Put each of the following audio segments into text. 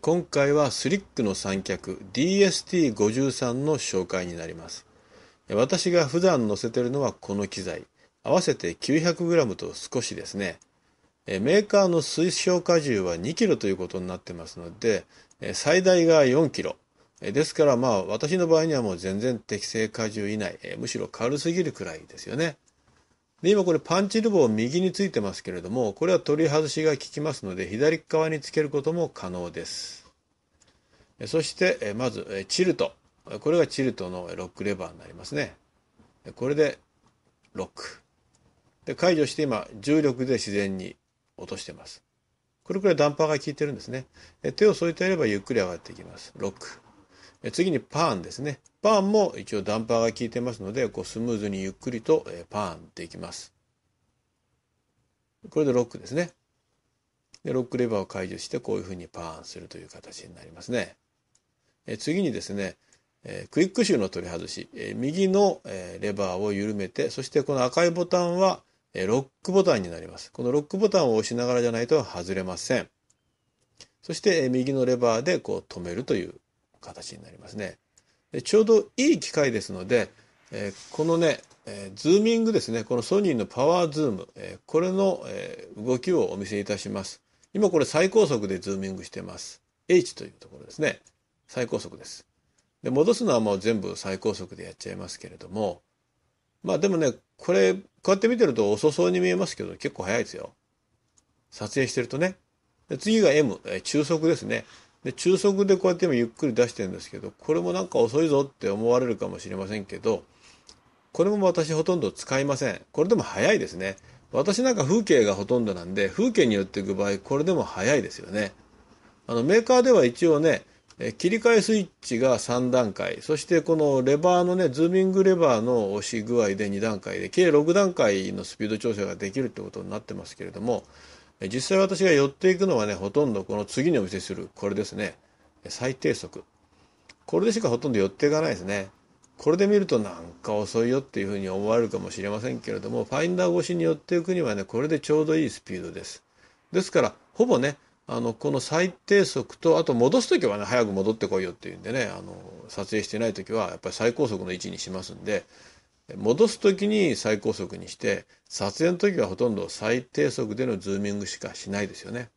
今回はスリックの三脚 DST53 の紹介になります。私が普段載せてるのはこの機材。合わせて 900g と少しですね。メーカーの推奨荷重は 2kg ということになってますので、最大が 4kg。ですからまあ私の場合にはもう全然適正荷重以内、むしろ軽すぎるくらいですよね。で今これパンチル棒右についてますけれどもこれは取り外しが効きますので左側につけることも可能ですそしてまずチルトこれがチルトのロックレバーになりますねこれでロックで解除して今重力で自然に落としてますこれくらいダンパーが効いてるんですね手を添えてやればゆっくり上がっていきますロック次にパーンですねパーンも一応ダンパーが効いてますのでこうスムーズにゆっくりとパーンできますこれでロックですねでロックレバーを解除してこういうふうにパーンするという形になりますねえ次にですねえクイックシューの取り外し、え右の、えレバーを緩めてそしてこの赤いボタンは、えロックボタンになりますこのロックボタンを押しながらじゃないと外れませんそして、え右のレバーでこう止めるという形になりますねちょうどいい機会ですので、えー、このね、えー、ズーミングですね、このソニーのパワーズーム、えー、これの、え動きをお見せいたします。今これ最高速でズーミングしてます。H というところですね。最高速です。で、戻すのはもう全部最高速でやっちゃいますけれども、まあでもね、これ、こうやって見てると遅そうに見えますけど、結構早いですよ。撮影してるとね。で次が M、え中速ですね。で中速でこうやって今ゆっくり出してるんですけどこれもなんか遅いぞって思われるかもしれませんけどこれも私ほとんど使いませんこれでも早いですね私なんか風景がほとんどなんで風景に寄っていく場合これでも早いですよねあのメーカーでは一応ね切り替えスイッチが3段階そしてこのレバーのねズーミングレバーの押し具合で2段階で計6段階のスピード調整ができるってことになってますけれども実際私が寄っていくのはね、ほとんどこの次にお見せする、これですね。最低速。これでしかほとんど寄っていかないですね。これで見るとなんか遅いよっていうふうに思われるかもしれませんけれども、ファインダー越しに寄っていくにはね、これでちょうどいいスピードです。ですから、ほぼね、あの、この最低速と、あと戻す時はね、早く戻ってこいよっていうんでね、あの、撮影してない時は、やっぱり最高速の位置にしますんで、戻す時に最高速にして撮影の時はほとんど最低速でのズーミングしかしないですよね。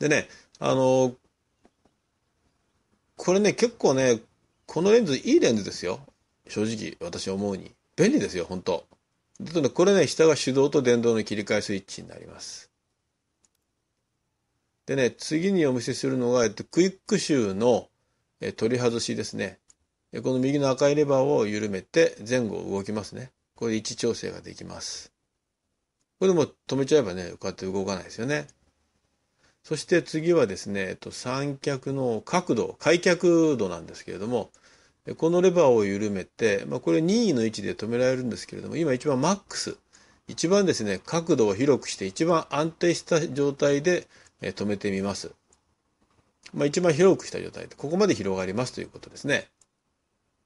でねあのこれね結構ねこのレンズいいレンズですよ正直私思うに便利ですよ本当だとねこれね下が手動と電動の切り替えスイッチになりますでね次にお見せするのが、えっと、クイックシューの、え取り外しですねこの右の赤いレバーを緩めて前後動きますね。これで位置調整ができます。これでも止めちゃえばね、こうやって動かないですよね。そして次はですね、えっと、三脚の角度、開脚度なんですけれども、このレバーを緩めて、まあ、これ任意の位置で止められるんですけれども、今一番マックス、一番ですね、角度を広くして、一番安定した状態で止めてみます。まあ、一番広くした状態で、ここまで広がりますということですね。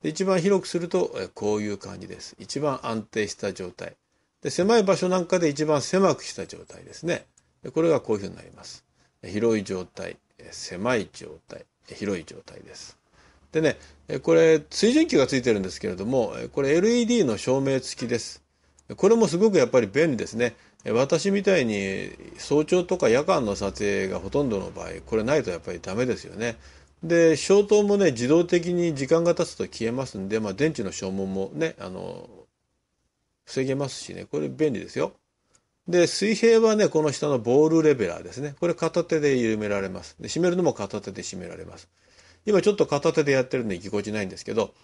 で一番広くするとこういう感じです。一番安定した状態。で狭い場所なんかで一番狭くした状態ですね。でこれがこういうふうになります。広い状態、狭い状態、広い状態です。でね、これ水準器がついてるんですけれども、これ LED の照明付きです。これもすごくやっぱり便利ですね。私みたいに早朝とか夜間の撮影がほとんどの場合、これないとやっぱりダメですよね。で消灯もね自動的に時間が経つと消えますんで、まあ、電池の消耗もねあの防げますしねこれ便利ですよで水平はねこの下のボールレベラーですねこれ片手で緩められますで締めるのも片手で締められます今ちょっと片手でやってるんでぎこちないんですけど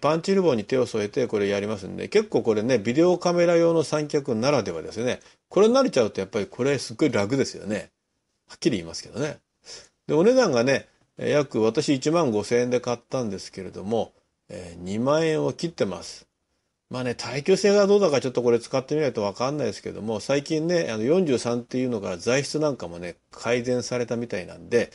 パンチルボに手を添えてこれやりますんで結構これねビデオカメラ用の三脚ならではですねこれ慣れちゃうとやっぱりこれすっごい楽ですよねはっきり言いますけどねでお値段がね約私1万5 0 0 0円で買ったんですけれども、えー、2万円を切ってます。まあね、耐久性がどうだかちょっとこれ使ってみないとわかんないですけども、最近ね、あの43っていうのから材質なんかもね、改善されたみたいなんで、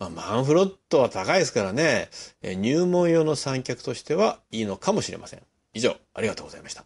まあ、マンフロットは高いですからね、入門用の三脚としてはいいのかもしれません。以上、ありがとうございました。